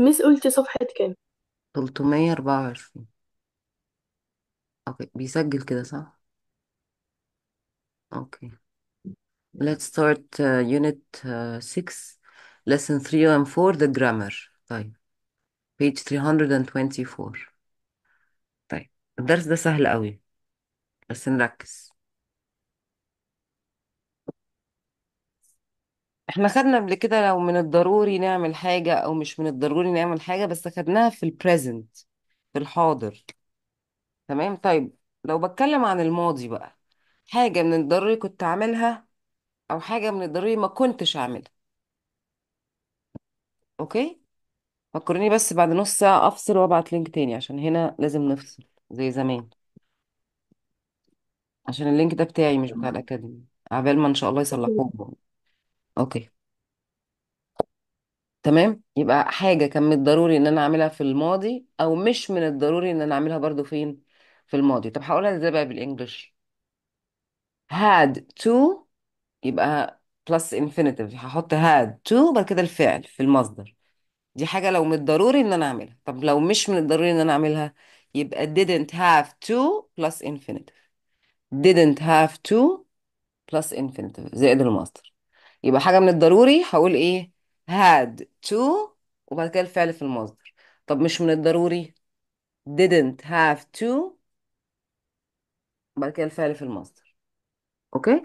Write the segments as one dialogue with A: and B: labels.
A: ميس قلتي صفحة كام 324 اوكي بيسجل كده صح اوكي let's start uh, unit uh, 6 lesson 3 and 4 the grammar طيب page 324 طيب الدرس ده سهل قوي بس نركز احنا خدنا قبل كده لو من الضروري نعمل حاجة او مش من الضروري نعمل حاجة بس خدناها في البريزنت في الحاضر تمام طيب لو بتكلم عن الماضي بقى حاجة من الضروري كنت عاملها او حاجة من الضروري ما كنتش عاملها اوكي فكرني بس بعد نص ساعة افصل وابعت لينك تاني عشان هنا لازم نفصل زي زمان عشان اللينك ده بتاعي مش بتاع الاكاديمي عبال ما ان شاء الله يصلحوه اوكي تمام يبقى حاجة كان من الضروري ان انا اعملها في الماضي او مش من الضروري ان انا اعملها برضو فين في الماضي طب هقولها ازاي بقى بالانجلش had to يبقى plus infinitive هحط had to بعد كده الفعل في المصدر دي حاجة لو من الضروري ان انا اعملها طب لو مش من الضروري ان انا اعملها يبقى didn't have to plus infinitive didn't have to plus infinitive زائد المصدر يبقى حاجة من الضروري هقول ايه had to وبعد كده الفعل في المصدر طب مش من الضروري didn't have to وبعد كده الفعل في المصدر اوكي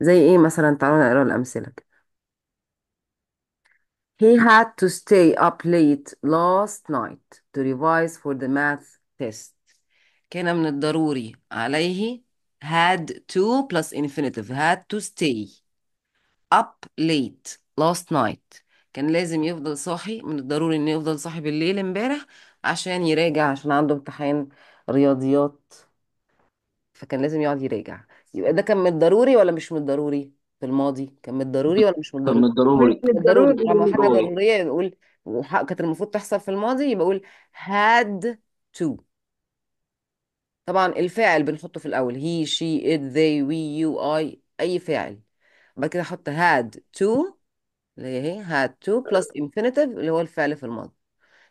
A: زي ايه مثلا تعالوا نقرا الامثله كده He had to stay up late last night to revise for the math test. كان من الضروري عليه had to plus infinitive had to stay up late last night كان لازم يفضل صاحي من الضروري انه يفضل صاحي بالليل امبارح عشان يراجع عشان عنده امتحان رياضيات فكان لازم يقعد يراجع يبقى ده كان من الضروري ولا مش من الضروري في الماضي كان من الضروري ولا مش من كان الضروري من الضروري من الضروري لما حاجة ضرورية نقول كانت المفروض تحصل في الماضي يبقى أقول had to طبعا الفاعل بنحطه في الأول he she it they we you I أي فاعل بعد كده احط had to اللي هي هي إيه؟ had to plus آه. infinitive اللي هو الفعل في المصدر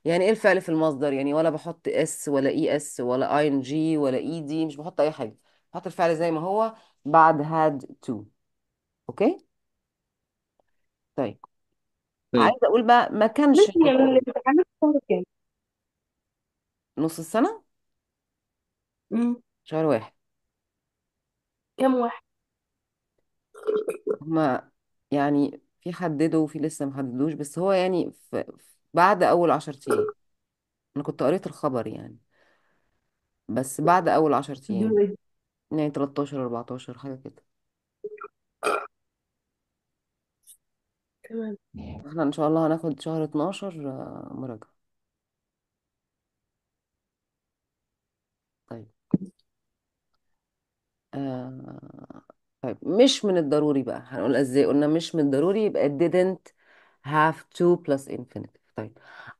A: يعني ايه الفعل في المصدر يعني ولا بحط اس ولا اي اس ولا اي ان جي ولا اي دي مش بحط اي حاجه بحط الفعل زي ما هو بعد had to اوكي طيب, طيب. عايزه اقول بقى ما كانش يعني في شهر كام؟ نص السنه امم شهر واحد كم واحد؟ هما يعني في حددوا وفي لسه محددوش بس هو يعني في بعد أول عشر أيام أنا كنت قريت الخبر يعني بس بعد أول عشر أيام إيه؟ يعني 13 14 حاجة كده احنا إن شاء الله هناخد شهر 12 آه، مراجعة طيب آه طيب مش من الضروري بقى هنقول ازاي قلنا مش من الضروري يبقى didn't have to plus infinitive طيب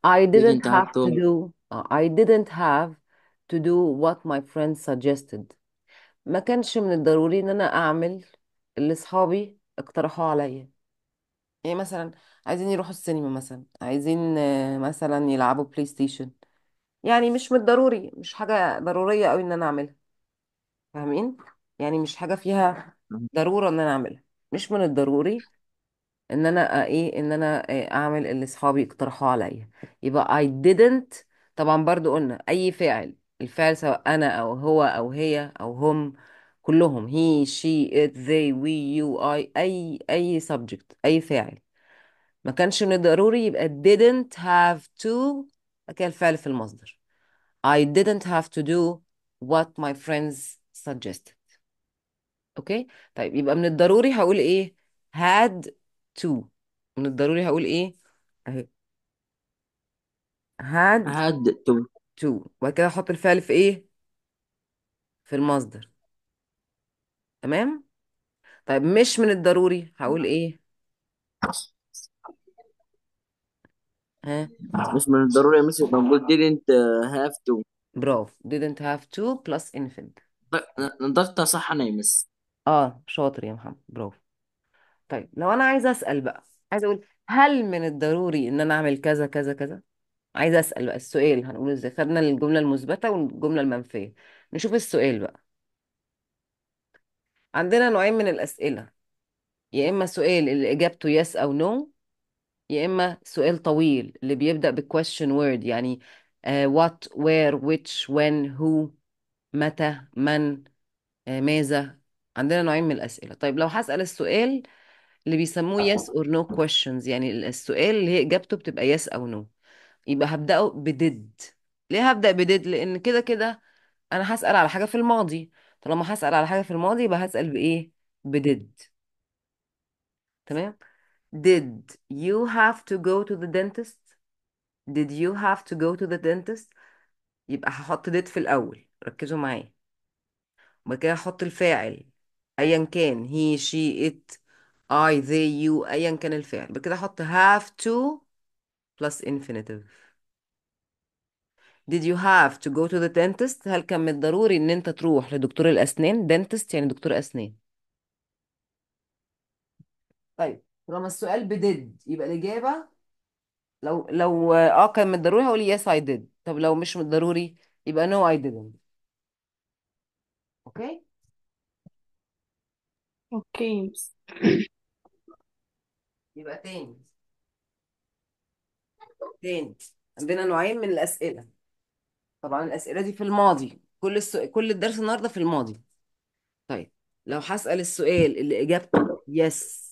A: I didn't didn't have have to to do آه، I didn't have to do what my friend suggested ما كانش من الضروري ان انا اعمل اللي اصحابي اقترحوه عليا يعني مثلا عايزين يروحوا السينما مثلا عايزين آه، مثلا يلعبوا بلاي ستيشن يعني مش من الضروري مش حاجة ضرورية قوي ان انا اعملها فاهمين يعني مش حاجة فيها ضروره ان انا اعملها مش من الضروري ان انا ايه ان انا إيه اعمل اللي اصحابي اقترحوه عليا يبقى I didn't طبعا برضو قلنا اي فعل الفعل سواء انا او هو او هي او هم كلهم he she it they we you I اي اي subject اي فاعل ما كانش من الضروري يبقى didn't have to كده الفعل في المصدر I didn't have to do what my friends suggested اوكي طيب يبقى من الضروري هقول ايه had to من الضروري هقول ايه اهي had had to to وبعد كده احط الفعل في ايه في المصدر تمام طيب مش من الضروري هقول ايه ها مش من الضروري يا ميسي يبقى موجود didn't have to برافو didn't have to plus infant طيب، نضفتها صح انا يا ميسي اه شاطر يا محمد برافو طيب لو انا عايزه اسال بقى عايزه اقول هل من الضروري ان انا اعمل كذا كذا كذا عايزه اسال بقى السؤال هنقول ازاي خدنا الجمله المثبته والجمله المنفيه نشوف السؤال بقى عندنا نوعين من الاسئله يا اما سؤال اللي اجابته يس او نو يا اما سؤال طويل اللي بيبدا بكويشن وورد يعني وات وير ويتش وين هو متى من آه، ماذا عندنا نوعين من الأسئلة طيب لو هسأل السؤال اللي بيسموه أه. yes or no questions يعني السؤال اللي هي إجابته بتبقى yes أو no يبقى هبدأه بديد ليه هبدأ بديد لأن كده كده أنا هسأل على حاجة في الماضي طالما هسأل على حاجة في الماضي يبقى هسأل بإيه بديد تمام did you have to go to the dentist did you have to go to the dentist يبقى هحط did في الأول ركزوا معايا وبعد كده هحط الفاعل ايا كان هي شي it I they you ايا كان الفعل بكده احط have to plus infinitive Did you have to go to the dentist هل كان من الضروري ان انت تروح لدكتور الاسنان dentist يعني دكتور اسنان طيب طالما السؤال بديد يبقى الاجابه لو لو اه, آه، كان من الضروري هقول yes I did طب لو مش من الضروري يبقى no I didn't اوكي okay. اوكي يبقى تاني تاني عندنا نوعين من الأسئلة طبعا الأسئلة دي في الماضي كل السو... كل الدرس النهارده في الماضي طيب لو هسأل السؤال اللي إجابته يس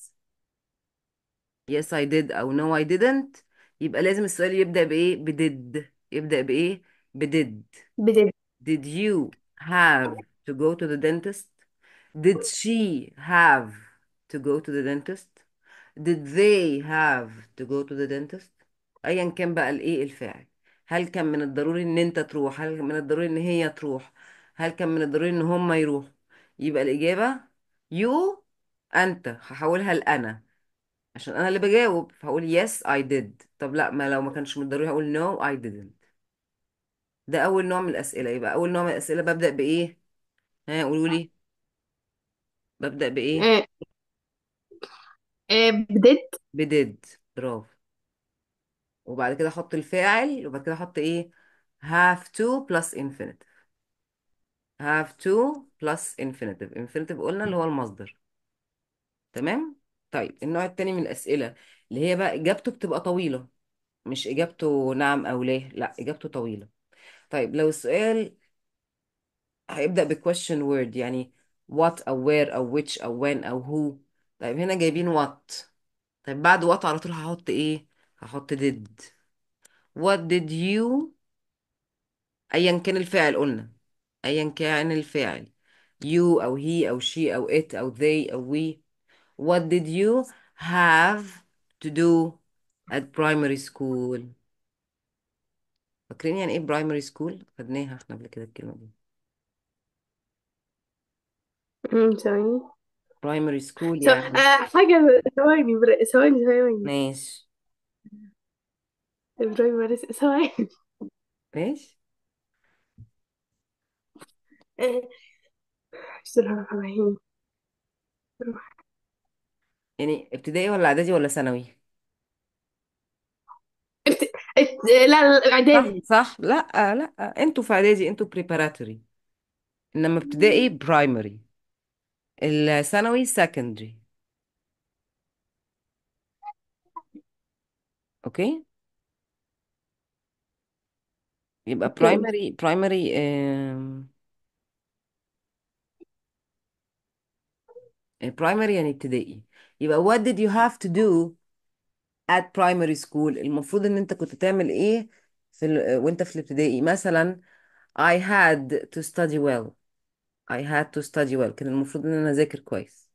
A: yes I did أو no I didn't يبقى لازم السؤال يبدأ بإيه بديد يبدأ بإيه بديد بديد did you have to go to the dentist Did she have to go to the dentist did they have to go to the dentist ايا كان بقى الايه الفاعل هل كان من الضروري ان انت تروح هل من الضروري ان هي تروح هل كان من الضروري ان هما يروحوا يبقى الاجابه you انت هحولها لانا عشان انا اللي بجاوب فهقول yes I did طب لا ما لو ما كانش من الضروري هقول no I didn't ده اول نوع من الاسئله يبقى اول نوع من الاسئله ببدا بايه ها قولوا لي ببدأ بإيه؟ آه، آه، بديت بديد برافو وبعد كده أحط الفاعل وبعد كده أحط إيه؟ have to plus infinitive have to plus infinitive infinitive قلنا اللي هو المصدر تمام؟ طيب النوع التاني من الأسئلة اللي هي بقى إجابته بتبقى طويلة مش إجابته نعم أو لا لا إجابته طويلة طيب لو السؤال هيبدأ بكويشن وورد يعني what أو where أو which أو when أو who طيب هنا جايبين what طيب بعد what على طول هحط إيه هحط did what did you أيا كان الفعل قلنا أيا كان الفعل you أو he أو she أو it أو they أو we what did you have to do at primary school فاكرين يعني ايه primary school خدناها احنا قبل كده الكلمة دي أمم، ثواني برايمري سكول ثو- يعني آه حاجة ثواني بر- ثواني ثواني ماشي البرايمري ثواني ماشي آه، بسم الله يعني ابتدائي ولا اعدادي ولا ثانوي لا لا، صح إعدادي صح لا آه، لا آه، انتوا في اعدادي انتوا بريباراتوري انما ابتدائي برايمري الثانوي سكندري اوكي يبقى اوكي برايمري برايمري برايمري يعني ابتدائي يبقى what did you have to do at primary school المفروض ان انت كنت تعمل ايه في ال... آه، وانت في الابتدائي مثلا I had to study well I had to study well كان المفروض ان انا اذاكر كويس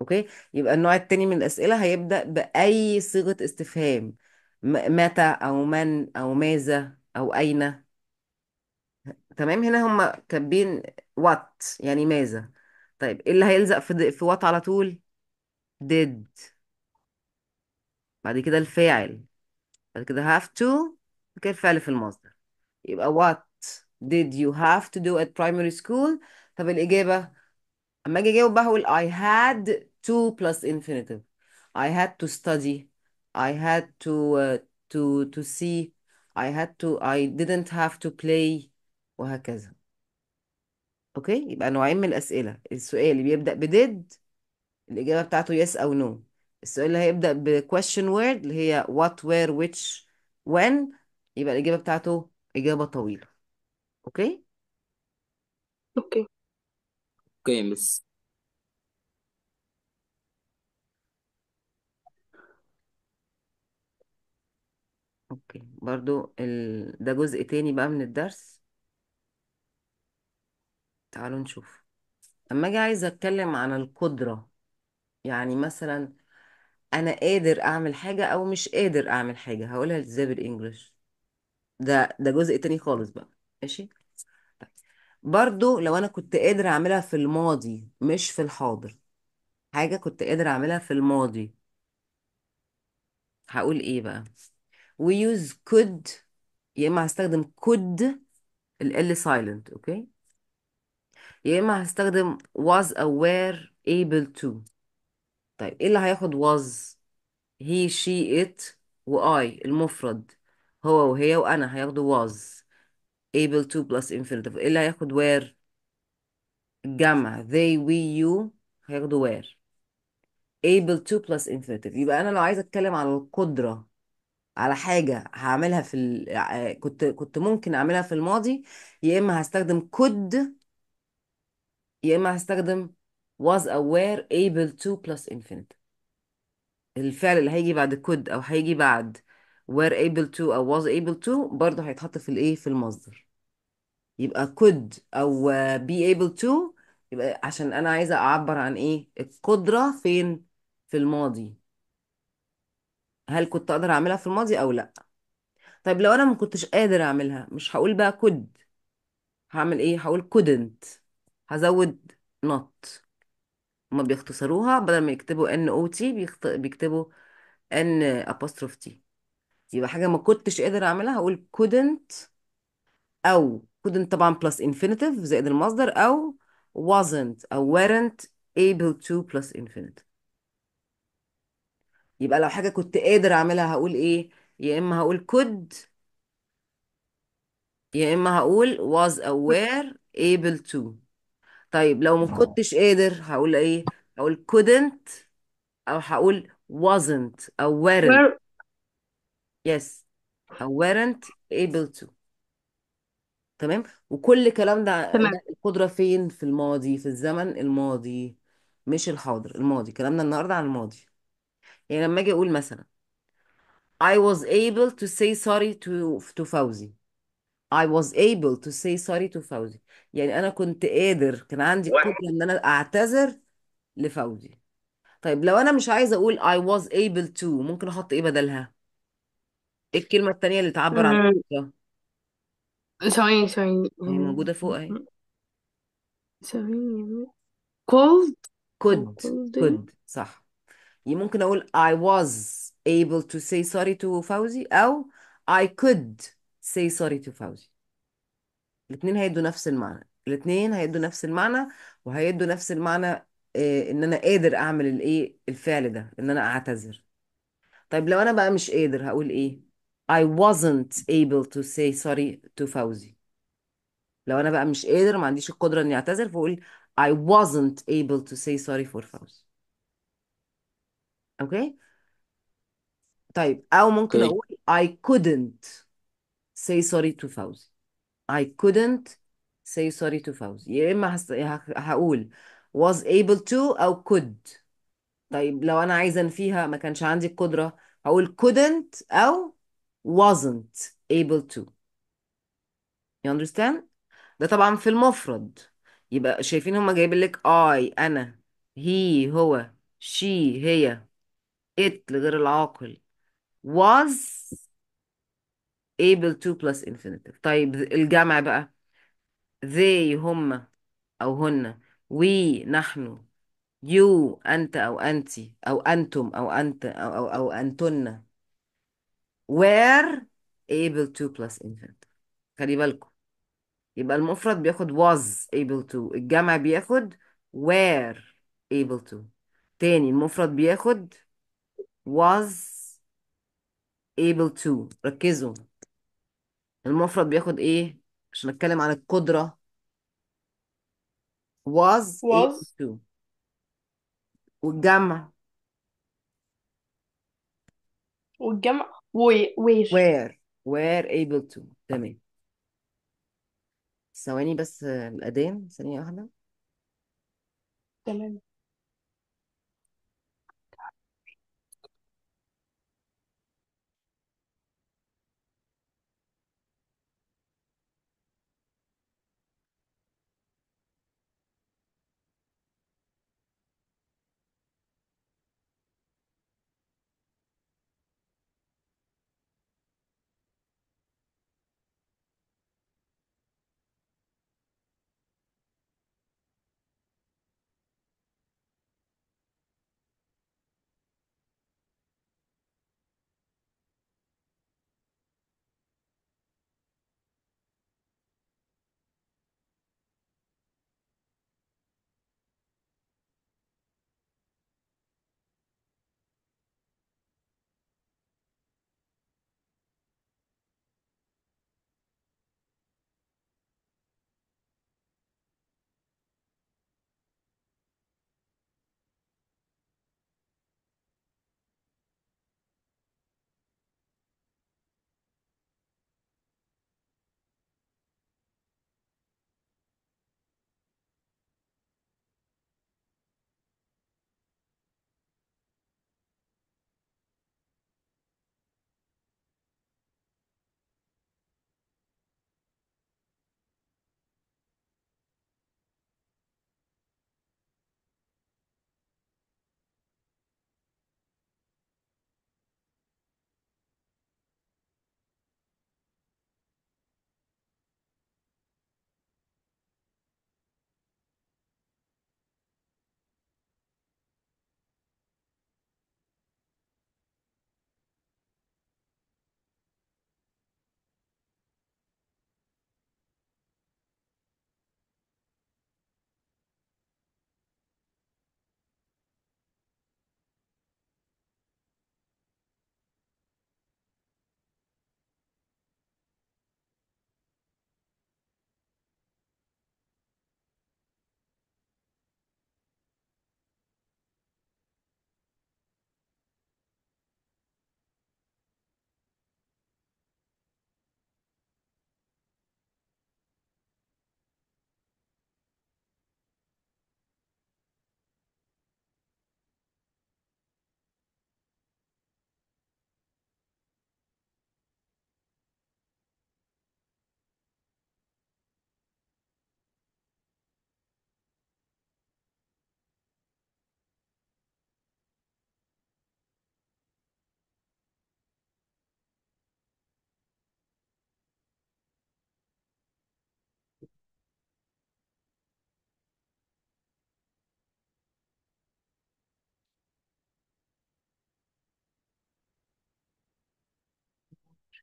A: اوكي يبقى النوع التاني من الاسئله هيبدا باي صيغه استفهام متى او من او ماذا او اين تمام هنا هم كاتبين وات يعني ماذا طيب ايه اللي هيلزق في في وات على طول did بعد كده الفاعل بعد كده have to بعد كده الفعل في المصدر يبقى what did you have to do at primary school طب الإجابة أما أجي أجاوب بقى هقول I had to plus infinitive I had to study I had to uh, to to see I had to I didn't have to play وهكذا أوكي يبقى نوعين من الأسئلة السؤال اللي بيبدأ did الإجابة بتاعته yes أو no السؤال اللي هيبدأ ب question word اللي هي what where which when يبقى الإجابة بتاعته إجابة طويلة أوكي اوكي الخامس اوكي برضو ال... ده جزء تاني بقى من الدرس تعالوا نشوف اما اجي عايزه اتكلم عن القدرة يعني مثلا انا قادر اعمل حاجة او مش قادر اعمل حاجة هقولها ازاي بالانجلش ده ده جزء تاني خالص بقى ماشي برضو لو انا كنت قادر اعملها في الماضي مش في الحاضر حاجة كنت قادر اعملها في الماضي هقول ايه بقى use could يا اما هستخدم ال ال silent اوكي يا اما هستخدم was aware able to طيب ايه اللي هياخد was he she it و I المفرد هو وهي وانا هياخدوا was able to plus infinitive ايه اللي هياخد where الجمع they we you هياخدوا where able to plus infinitive يبقى انا لو عايزه اتكلم على القدره على حاجه هعملها في ال... آه، كنت كنت ممكن اعملها في الماضي يا اما هستخدم could يا اما هستخدم was aware able to plus infinitive الفعل اللي هيجي بعد could او هيجي بعد were able to او was able to برضه هيتحط في الايه في المصدر يبقى could او be able to يبقى عشان انا عايزه اعبر عن ايه القدره فين في الماضي هل كنت اقدر اعملها في الماضي او لا طيب لو انا ما كنتش قادر اعملها مش هقول بقى could هعمل ايه هقول couldn't هزود not هما بيختصروها بدل ما يكتبوا ان او تي بيكتبوا ان ابوستروف تي يبقى حاجه ما كنتش قادر اعملها هقول couldn't او couldn't طبعا plus infinitive زائد المصدر أو wasn't أو weren't able to plus infinitive يبقى لو حاجة كنت قادر أعملها هقول إيه يا إما هقول could يا إما هقول was aware able to طيب لو ما كنتش قادر هقول إيه هقول couldn't أو هقول wasn't أو weren't yes أو weren't able to تمام وكل الكلام ده تمام القدرة فين في الماضي في الزمن الماضي مش الحاضر الماضي كلامنا النهاردة عن الماضي يعني لما اجي اقول مثلا I was able to say sorry to to فوزي I was able to say sorry to فوزي يعني انا كنت قادر كان عندي القدرة ان انا اعتذر لفوزي طيب لو انا مش عايزة اقول I was able to ممكن احط ايه بدلها ايه الكلمة التانية اللي تعبر عن القدرة ثواني ثواني هي موجودة فوق اهي ثواني cold could could صح يعني ممكن اقول I was able to say sorry to فوزي او I could say sorry to فوزي الاثنين هيدوا نفس المعنى الاثنين هيدوا نفس المعنى وهيدوا نفس المعنى إيه ان انا قادر اعمل الايه الفعل ده ان انا اعتذر طيب لو انا بقى مش قادر هقول ايه I wasn't able to say sorry to Fauzi. لو أنا بقى مش قادر ما عنديش القدرة إني أعتذر فأقول I wasn't able to say sorry for Fauzi. Okay؟ طيب أو ممكن okay. أقول I couldn't say sorry to Fauzi. I couldn't say sorry to Fauzi. يا إما هقول was able to I could. طيب لو أنا عايزة أنفيها ما كانش عندي القدرة هقول couldn't أو wasn't able to you understand ده طبعا في المفرد يبقى شايفين هما جايبين لك I أنا he هو she هي it لغير العاقل was able to plus infinitive طيب الجمع بقى they هما أو هن we نحن you أنت أو أنتي أو أنتم أو أنت أو أو, أو أنتن were able to plus infinitive خلي بالكم يبقى المفرد بياخد was able to الجمع بياخد were able to تاني المفرد بياخد was able to ركزوا المفرد بياخد ايه عشان اتكلم عن القدرة was was. able to والجمع والجمع وير where were able to تمام ثواني بس الأذان ثانية واحدة تمام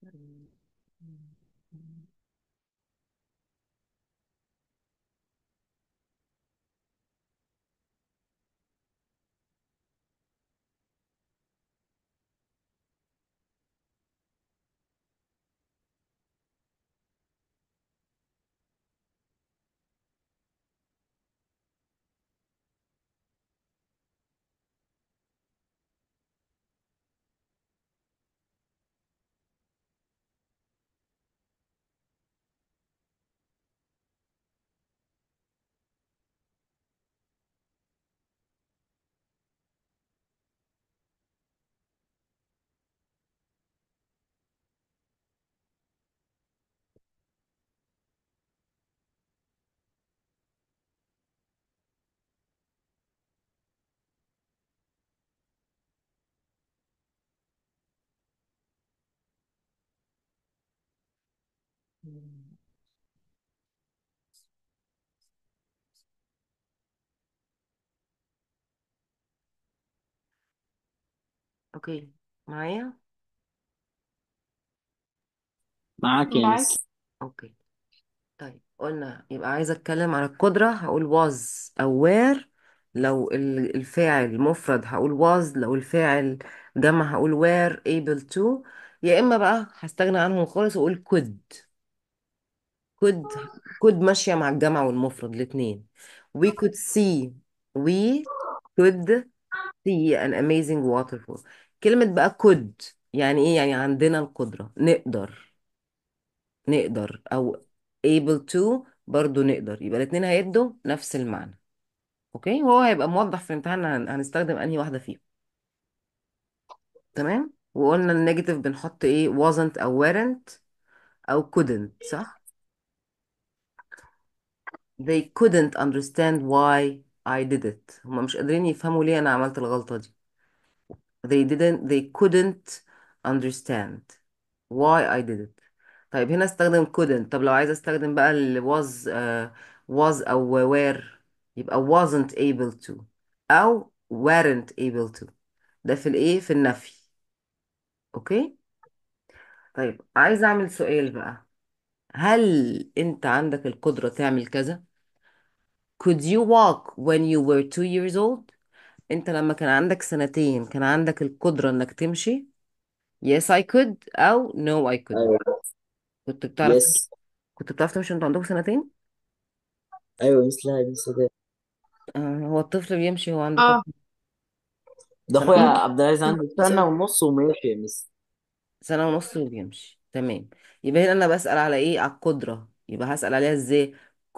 A: Mm-hmm. mm-hmm. اوكي معايا معاك يا معاك اوكي طيب قلنا يبقى عايزه اتكلم على القدره هقول was او were لو الفاعل مفرد هقول was لو الفاعل جمع هقول were able to يا اما بقى هستغنى عنهم خالص واقول could could could ماشية مع الجمع والمفرد الاثنين we could see we could see an amazing waterfall كلمة بقى could يعني ايه يعني عندنا القدرة نقدر نقدر او able to برضو نقدر يبقى الاثنين هيدوا نفس المعنى اوكي وهو هيبقى موضح في امتحاننا هنستخدم انهي واحدة فيهم تمام وقلنا النيجاتيف بنحط ايه wasn't او weren't او couldn't صح they couldn't understand why I did it هما مش قادرين يفهموا ليه أنا عملت الغلطة دي they didn't they couldn't understand why I did it طيب هنا استخدم couldn't طب لو عايز استخدم بقى ال was uh, was أو were يبقى wasn't able to أو weren't able to ده في الإيه في النفي أوكي طيب عايز أعمل سؤال بقى هل أنت عندك القدرة تعمل كذا could you walk when you were two years old انت لما كان عندك سنتين كان عندك القدرة انك تمشي yes I could او no I couldn't ايوه كنت بتعرف يس كنت بتعرف تمشي وانت عندك سنتين ايوه مثلها مثل ده آه، هو الطفل بيمشي هو عنده اه ده سنة اخويا عبد العزيز عنده سنه سنة ونص وماشي يا مس سنة ونص وبيمشي تمام يبقى هنا انا بسأل على ايه على القدرة يبقى هسأل عليها ازاي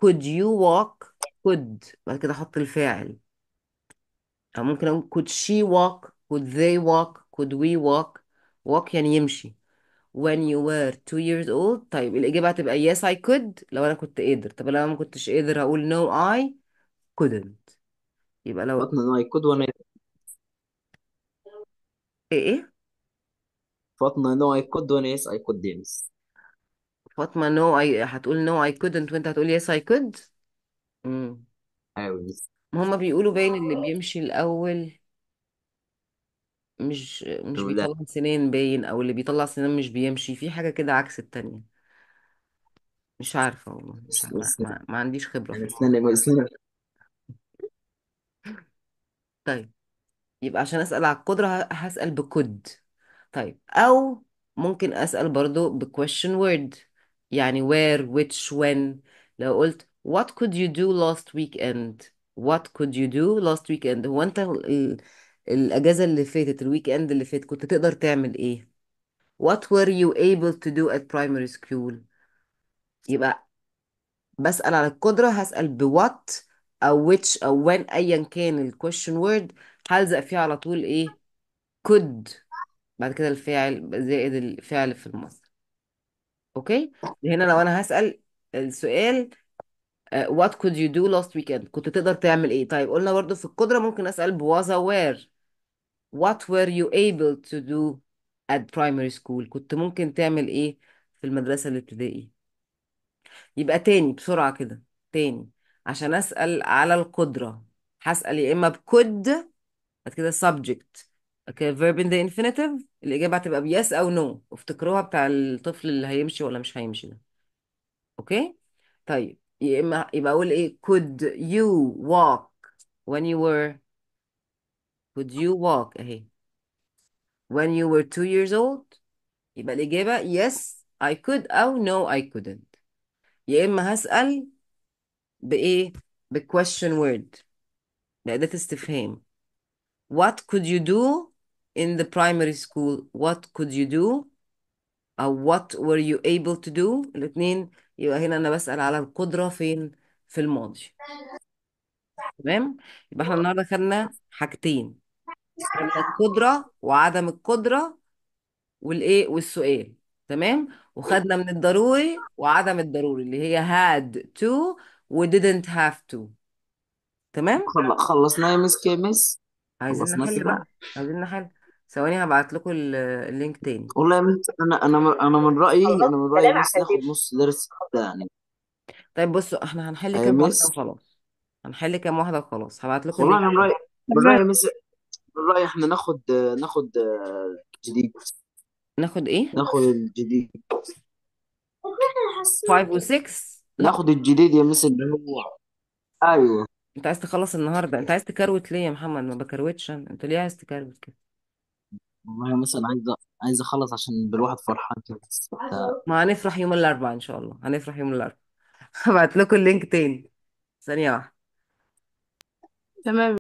A: could you walk could بعد كده احط الفاعل او ممكن اقول could she walk could they walk could we walk walk يعني يمشي when you were two years old طيب الإجابة هتبقى yes I could لو أنا كنت قادر طب لو أنا ما كنتش قادر هقول no I couldn't يبقى لو فاطمة أنا أيكود وأنا إيه إيه فاطمة نو اي كود وانا يس اي كود دينس فاطمة no I هتقول no I couldn't وأنت هتقول yes I could امم حاول بس ما هما بيقولوا باين اللي بيمشي الأول مش مش لا بيطلع سنان باين أو اللي بيطلع سنان مش بيمشي في حاجة كده عكس التانية مش عارفة والله مش عارفة. ما, ما عنديش خبرة في يعني الموضوع طيب يبقى عشان أسأل على القدرة هسأل بكود طيب أو ممكن أسأل برضو بكويشن وورد يعني where which when لو قلت What could you do last weekend What could you do last weekend هو انت الأجازة اللي فاتت الويك اند اللي فات كنت تقدر تعمل ايه What were you able to do at primary school يبقى بسأل على القدرة هسأل ب what أو which أو when أيا كان ال question word هلزق فيه على طول إيه could بعد كده الفاعل زائد الفعل في المصدر أوكي هنا لو أنا هسأل السؤال آه، what could you do last weekend كنت تقدر تعمل ايه طيب قلنا برضه في القدرة ممكن اسأل was aware what were you able to do at primary school كنت ممكن تعمل ايه في المدرسة الابتدائية يبقى تاني بسرعة كده تاني عشان أسأل على القدرة هسأل يا إما بكود بعد كده subject okay, verb in the infinitive الإجابة هتبقى بيس أو نو no. افتكروها بتاع الطفل اللي هيمشي ولا مش هيمشي ده أوكي okay? طيب يا اما يبقى اقول ايه could you walk when you were could you walk اهي when you were two years old يبقى الإجابة yes I could أو no I couldn't يا إما هسأل بإيه بquestion word بأداة استفهام what could you do in the primary school what could you do أو what were you able to do الاتنين يبقى هنا انا بسأل على القدرة فين في الماضي تمام يبقى احنا النهارده خدنا حاجتين القدرة وعدم القدرة والايه والسؤال تمام وخدنا من الضروري وعدم الضروري اللي هي had to و didn't have to تمام خلصنا خلصناه يا مس كده مس عايزين خلصناه نحل كده بقى عايزين نحل ثواني هبعت لكم اللينك تاني والله يا بنت انا انا انا من رايي انا من رايي كلام بس ناخد نص درس كده يعني طيب بصوا احنا هنحل أيوة كام واحدة وخلاص هنحل كام واحدة وخلاص هبعت لكم والله اللينك انا من رايي من رايي مس من رايي احنا ناخد ناخد آه، جديد ناخد ايه ناخد الجديد 5 و6 لا ناخد الجديد يا مس اللي هو ايوه انت عايز تخلص النهارده انت عايز تكروت ليه يا محمد ما بكروتش انا. انت ليه عايز تكروت كده والله مثلا عايز عايز اخلص عشان بالواحد فرحان كده بس آه. ما هنفرح يوم الاربعاء ان شاء الله هنفرح يوم الاربعاء هبعت لكم اللينك تاني ثانية واحدة تمام